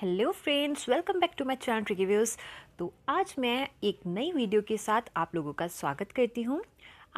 hello friends welcome back to my channel views तो आज मैं एक नई वीडियो के साथ आप लोगों का स्वागत करती हूँ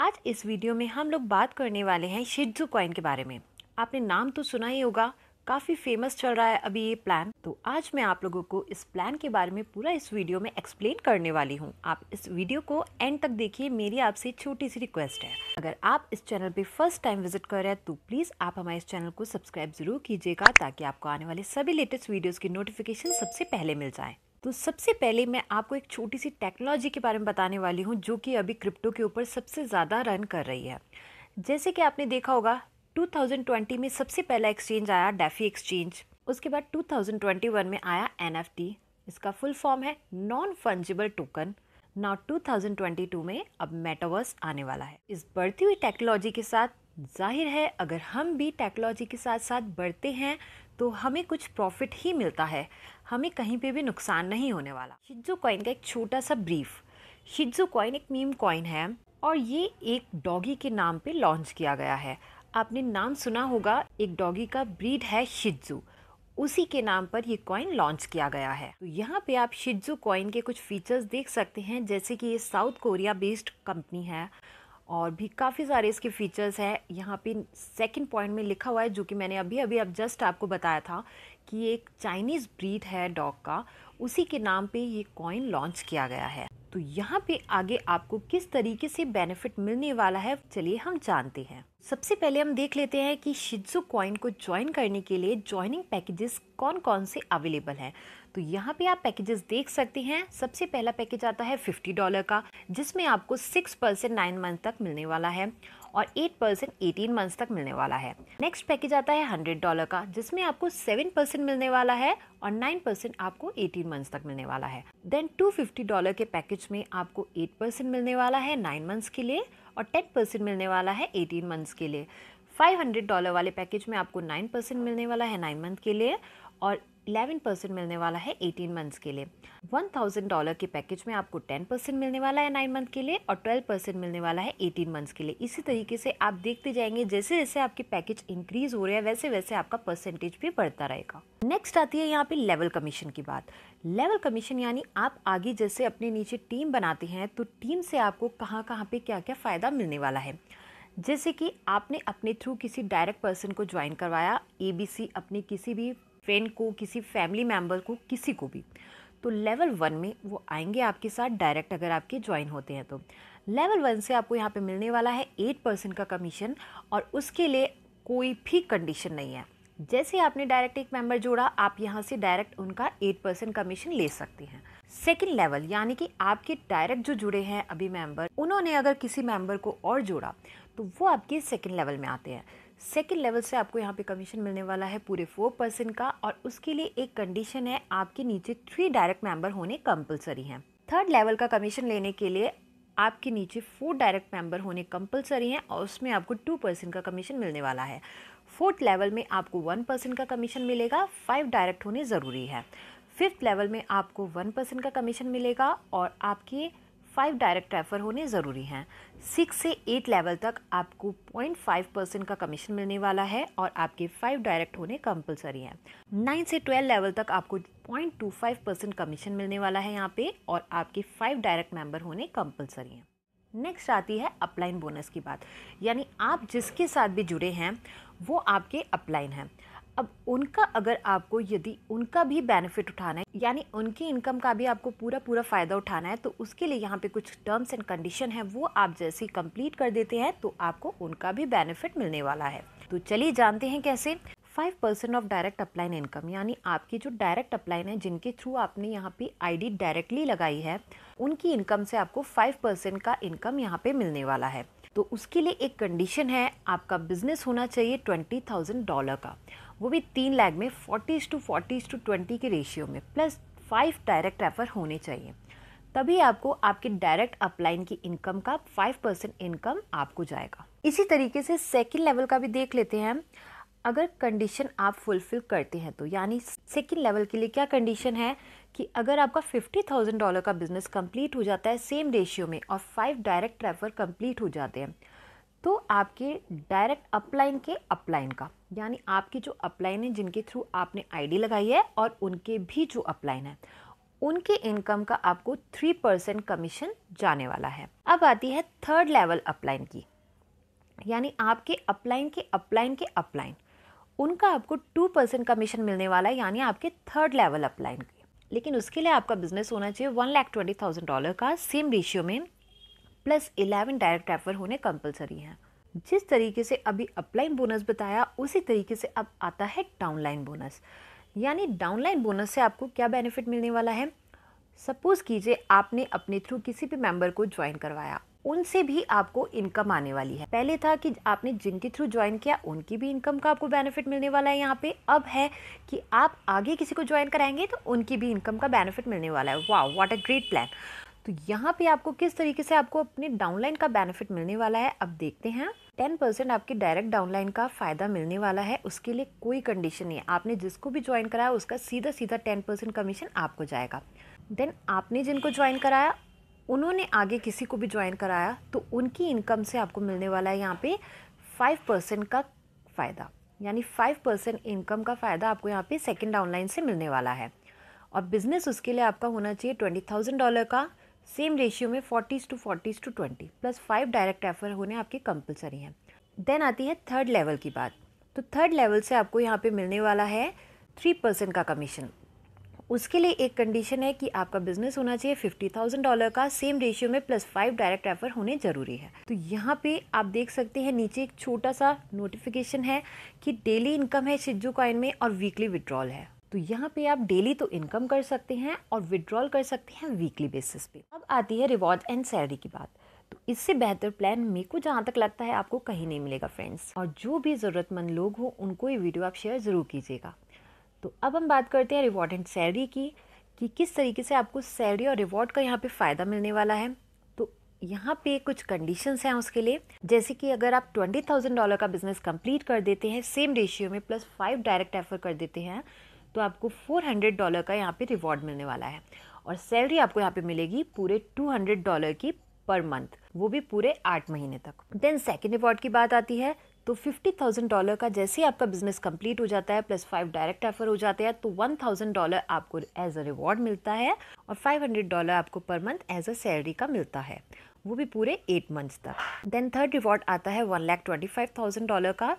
आज इस वीडियो में हम लोग बात करने वाले हैं शिजू कॉइन के बारे में आपने नाम तो सुना ही होगा काफ़ी फेमस चल रहा है अभी ये प्लान तो आज मैं आप लोगों को इस प्लान के बारे में पूरा इस वीडियो में एक्सप्लेन करने वाली हूँ आप इस वीडियो को एंड तक देखिए मेरी आपसे छोटी सी रिक्वेस्ट है अगर आप इस चैनल पे फर्स्ट टाइम विजिट कर रहे हैं तो प्लीज़ आप हमारे इस चैनल को सब्सक्राइब ज़रूर कीजिएगा ताकि आपको आने वाले सभी लेटेस्ट वीडियोज़ की नोटिफिकेशन सबसे पहले मिल जाए तो सबसे पहले मैं आपको एक छोटी सी टेक्नोलॉजी के बारे में बताने वाली हूँ जो कि अभी क्रिप्टो के ऊपर सबसे ज़्यादा रन कर रही है जैसे कि आपने देखा होगा 2020 में सबसे पहला एक्सचेंज आया डेफी एक्सचेंज उसके बाद 2021 में आया एन इसका फुल फॉर्म है नॉन फंजिबल टोकन नाउ 2022 में अब मेटावर्स आने वाला है इस बढ़ती हुई टेक्नोलॉजी के साथ जाहिर है अगर हम भी टेक्नोलॉजी के साथ साथ बढ़ते हैं तो हमें कुछ प्रॉफिट ही मिलता है हमें कहीं पे भी नुकसान नहीं होने वाला शिजो कॉइन का एक छोटा सा ब्रीफ शिजो कॉइन एक मीम कॉइन है और ये एक डॉगी के नाम पे लॉन्च किया गया है आपने नाम सुना होगा एक डॉगी का ब्रीड है शिज्जू उसी के नाम पर ये कॉइन लॉन्च किया गया है तो यहाँ पे आप शिज्जू कॉइन के कुछ फीचर्स देख सकते हैं जैसे कि ये साउथ कोरिया बेस्ड कंपनी है और भी काफ़ी सारे इसके फीचर्स हैं यहाँ पे सेकंड पॉइंट में लिखा हुआ है जो कि मैंने अभी अभी अब जस्ट आपको बताया था कि एक चाइनीज़ ब्रीड है डॉग का उसी के नाम पे ये कॉइन लॉन्च किया गया है तो यहाँ पे आगे आपको किस तरीके से बेनिफिट मिलने वाला है चलिए हम जानते हैं सबसे पहले हम देख लेते हैं कि शिजु कॉइन को ज्वाइन करने के लिए ज्वाइनिंग पैकेजेस कौन कौन से अवेलेबल हैं तो यहाँ पे आप पैकेजेस देख सकते हैं सबसे पहला पैकेज आता है फिफ्टी डॉलर का जिसमें आपको सिक्स परसेंट नाइन मंथ तक मिलने वाला है और एट परसेंट एटीन मंथ्स तक मिलने वाला है नेक्स्ट पैकेज आता है हंड्रेड डॉलर का जिसमें आपको सेवन परसेंट मिलने वाला है और नाइन परसेंट आपको एटीन मंथ्स तक मिलने वाला है देन टू फिफ्टी डॉलर के पैकेज में आपको एट परसेंट मिलने वाला है नाइन मंथ्स के लिए और टेन परसेंट मिलने वाला है एटीन मंथ्स के लिए फाइव हंड्रेड डॉलर वाले पैकेज में आपको नाइन परसेंट मिलने वाला है नाइन मंथ के लिए और 11 परसेंट मिलने वाला है 18 मंथ्स के लिए 1000 डॉलर के पैकेज में आपको 10 परसेंट मिलने वाला है 9 मंथ के लिए और 12 परसेंट मिलने वाला है 18 मंथ्स के लिए इसी तरीके से आप देखते जाएंगे जैसे जैसे आपके पैकेज इंक्रीज हो रहे हैं वैसे वैसे आपका परसेंटेज भी बढ़ता रहेगा नेक्स्ट आती है यहाँ पे लेवल कमीशन की बात लेवल कमीशन यानी आप आगे जैसे अपने नीचे टीम बनाते हैं तो टीम से आपको कहाँ कहाँ पे क्या क्या फ़ायदा मिलने वाला है जैसे कि आपने अपने थ्रू किसी डायरेक्ट पर्सन को ज्वाइन करवाया एबीसी अपने किसी भी फ्रेंड को किसी फैमिली मेम्बर को किसी को भी तो लेवल वन में वो आएंगे आपके साथ डायरेक्ट अगर आपके ज्वाइन होते हैं तो लेवल वन से आपको यहाँ पे मिलने वाला है एट परसेंट का कमीशन और उसके लिए कोई भी कंडीशन नहीं है जैसे आपने डायरेक्ट एक मेंबर जोड़ा आप यहाँ से डायरेक्ट उनका एट परसेंट कमीशन ले सकते हैं सेकंड लेवल यानी कि आपके डायरेक्ट जो जुड़े हैं अभी मेंबर उन्होंने अगर किसी मेंबर को और जोड़ा तो वो आपके सेकेंड लेवल में आते हैं सेकेंड लेवल से आपको यहाँ पे कमीशन मिलने वाला है पूरे फोर परसेंट का और उसके लिए एक कंडीशन है आपके नीचे थ्री डायरेक्ट मेंबर होने कंपलसरी हैं थर्ड लेवल का कमीशन लेने के लिए आपके नीचे फोर डायरेक्ट मेंबर होने कंपलसरी हैं और उसमें आपको टू परसेंट का कमीशन मिलने वाला है फोर्थ लेवल में आपको वन परसेंट का कमीशन मिलेगा फाइव डायरेक्ट होने ज़रूरी है फिफ्थ लेवल में आपको वन परसेंट का कमीशन मिलेगा और आपके फाइव डायरेक्ट रेफर होने ज़रूरी हैं सिक्स से एट लेवल तक आपको पॉइंट फाइव परसेंट का कमीशन मिलने वाला है और आपके फाइव डायरेक्ट होने कंपलसरी हैं नाइन से ट्वेल्व लेवल तक आपको point two five percent commission मिलने वाला है यहाँ पे और आपके फाइव डायरेक्ट मेंबर होने कंपलसरी हैं नेक्स्ट आती है अपलाइन बोनस की बात यानी आप जिसके साथ भी जुड़े हैं वो आपके अपलाइन हैं अब उनका अगर आपको यदि उनका भी बेनिफिट उठाना है यानी उनकी इनकम का भी आपको पूरा पूरा फ़ायदा उठाना है तो उसके लिए यहाँ पे कुछ टर्म्स एंड कंडीशन है वो आप जैसे ही कंप्लीट कर देते हैं तो आपको उनका भी बेनिफिट मिलने वाला है तो चलिए जानते हैं कैसे five percent of direct upline income यानी आपकी जो डायरेक्ट अपलाइन है जिनके थ्रू आपने यहाँ पे आईडी डायरेक्टली लगाई है उनकी इनकम से आपको फाइव परसेंट का इनकम यहाँ पे मिलने वाला है तो उसके लिए एक कंडीशन है आपका बिजनेस होना चाहिए ट्वेंटी थाउजेंड डॉलर का वो भी तीन लैग में forties to forties to twenty के रेशियो में प्लस फाइव डायरेक्ट रेफर होने चाहिए तभी आपको आपके डायरेक्ट अपलाइन की इनकम का फाइव परसेंट इनकम आपको जाएगा इसी तरीके से सेकेंड लेवल का भी देख लेते हैं अगर कंडीशन आप फुलफिल करते हैं तो यानी सेकेंड लेवल के लिए क्या कंडीशन है कि अगर आपका फिफ्टी थाउजेंड डॉलर का बिजनेस कंप्लीट हो जाता है सेम रेशियो में और फाइव डायरेक्ट रेफर कंप्लीट हो जाते हैं तो आपके डायरेक्ट अपलाइन के अपलाइन का यानी आपकी जो अपलाइन है जिनके थ्रू आपने आईडी लगाई है और उनके भी जो अपलाइन है उनके इनकम का आपको थ्री परसेंट कमीशन जाने वाला है अब आती है थर्ड लेवल अपलाइन की यानी आपके अपलाइन के अपलाइन के अपलाइन उनका आपको टू परसेंट कमीशन मिलने वाला है यानी आपके थर्ड लेवल अपलाइन के लेकिन उसके लिए आपका बिजनेस होना चाहिए one lakh twenty thousand dollar का सेम रेशियो में प्लस इलेवन डायरेक्ट रेफर होने कंपलसरी है जिस तरीके से अभी अपलाइन बोनस बताया उसी तरीके से अब आता है डाउनलाइन बोनस यानी डाउनलाइन बोनस से आपको क्या बेनिफिट मिलने वाला है सपोज़ कीजिए आपने अपने थ्रू किसी भी मेंबर को ज्वाइन करवाया उनसे भी आपको इनकम आने वाली है पहले था कि आपने जिनके थ्रू ज्वाइन किया उनकी भी इनकम का आपको बेनिफिट मिलने वाला है यहाँ पे अब है कि आप आगे किसी को ज्वाइन कराएंगे तो उनकी भी इनकम का बेनिफिट मिलने वाला है वाह व्हाट अ ग्रेट प्लान तो यहाँ पे आपको किस तरीके से आपको अपने डाउनलाइन का बेनिफिट मिलने वाला है अब देखते हैं टेन परसेंट आपके डायरेक्ट डाउनलाइन का फ़ायदा मिलने वाला है उसके लिए कोई कंडीशन नहीं है आपने जिसको भी ज्वाइन कराया उसका सीधा सीधा टेन परसेंट कमीशन आपको जाएगा देन आपने जिनको ज्वाइन कराया उन्होंने आगे किसी को भी ज्वाइन कराया तो उनकी इनकम से आपको मिलने वाला है यहाँ पे फाइव परसेंट का फ़ायदा यानी फाइव परसेंट इनकम का फ़ायदा आपको यहाँ पे सेकेंड डाउनलाइन से मिलने वाला है और बिज़नेस उसके लिए आपका होना चाहिए ट्वेंटी थाउजेंड डॉलर का सेम रेशियो में forties to forties to twenty plus five direct refer होने आपके कंपलसरी हैं देन आती है थर्ड लेवल की बात तो थर्ड लेवल से आपको यहाँ पे मिलने वाला है थ्री परसेंट का कमीशन उसके लिए एक कंडीशन है कि आपका बिजनेस होना चाहिए फिफ्टी थाउजेंड डॉलर का सेम रेशियो में प्लस फाइव डायरेक्ट रेफर होने जरूरी है तो यहाँ पे आप देख सकते हैं नीचे एक छोटा सा नोटिफिकेशन है कि डेली इनकम है शिजू कॉइन में और वीकली विड्रॉल है तो यहाँ पे आप डेली तो इनकम कर सकते हैं और विड्रॉल कर सकते हैं वीकली बेसिस पे अब आती है रिवॉर्ड एंड सैलरी की बात तो इससे बेहतर प्लान मेरे को जहाँ तक लगता है आपको कहीं नहीं मिलेगा फ्रेंड्स और जो भी ज़रूरतमंद लोग हों उनको ये वीडियो आप शेयर ज़रूर कीजिएगा तो अब हम बात करते हैं रिवॉर्ड एंड सैलरी की कि किस तरीके से आपको सैलरी और रिवॉर्ड का यहाँ पे फ़ायदा मिलने वाला है तो यहाँ पे कुछ कंडीशंस हैं उसके लिए जैसे कि अगर आप ट्वेंटी थाउजेंड डॉलर का बिजनेस कंप्लीट कर देते हैं सेम रेशियो में प्लस फाइव डायरेक्ट एफर कर देते हैं तो आपको फोर हंड्रेड डॉलर का यहाँ पे रिवॉर्ड मिलने वाला है और सैलरी आपको यहाँ पे मिलेगी पूरे टू हंड्रेड डॉलर की पर मंथ वो भी पूरे आठ महीने तक देन सेकेंड रिवॉर्ड की बात आती है तो फिफ्टी थाउजेंड डॉलर का जैसे ही आपका बिजनेस कंप्लीट हो जाता है प्लस फाइव डायरेक्ट ऑफर हो जाते हैं तो वन थाउजेंड डॉलर आपको एज अ रिवॉर्ड मिलता है और फाइव हंड्रेड डॉलर आपको per month as a salary का मिलता है वो भी पूरे एट मंथ्स तक देन थर्ड रिवॉर्ड आता है one lakh twenty five thousand dollar का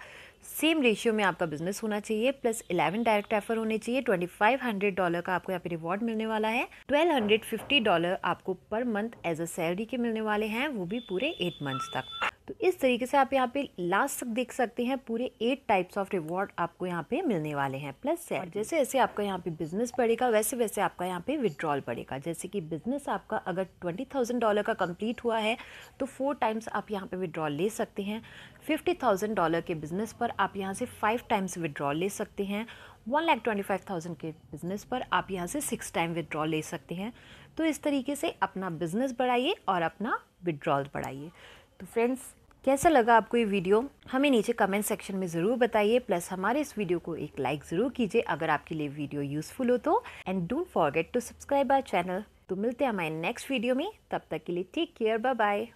सेम रेशियो में आपका बिजनेस होना चाहिए प्लस इलेवन डायरेक्ट एफर होने चाहिए ट्वेंटी फाइव हंड्रेड डॉलर का आपको यहाँ पे रिवॉर्ड मिलने वाला है ट्वेल्व हंड्रेड फिफ्टी डॉलर आपको per month as a salary के मिलने वाले हैं वो भी पूरे एट मंथ्स तक तो इस तरीके से आप यहाँ पे लास्ट तक देख सकते हैं पूरे एट टाइप्स ऑफ रिवॉर्ड आपको यहाँ पे मिलने वाले हैं प्लस सेल हाँ जैसे जैसे आपका यहाँ पे बिजनेस बढ़ेगा वैसे वैसे आपका यहाँ पे विदड्रॉल बढ़ेगा जैसे कि बिजनेस आपका अगर ट्वेंटी थाउजेंड डॉलर का कंप्लीट हुआ है तो फोर टाइम्स आप यहाँ पे विदड्रॉल ले सकते हैं फिफ्टी थाउजेंड डॉलर के बिजनेस पर आप यहाँ से फाइव टाइम्स विदड्रॉल ले सकते हैं one lakh twenty five thousand के बिजनेस पर आप यहाँ से सिक्स टाइम विदड्रॉल ले सकते हैं तो इस तरीके से अपना बिजनेस बढ़ाइए और अपना विदड्रॉल बढ़ाइए तो फ्रेंड्स कैसा लगा आपको ये वीडियो हमें नीचे कमेंट सेक्शन में ज़रूर बताइए प्लस हमारे इस वीडियो को एक लाइक ज़रूर कीजिए अगर आपके लिए वीडियो यूज़फुल हो तो and don't forget to subscribe our channel तो मिलते हैं हमारे नेक्स्ट वीडियो में तब तक के लिए टेक केयर बाय बाय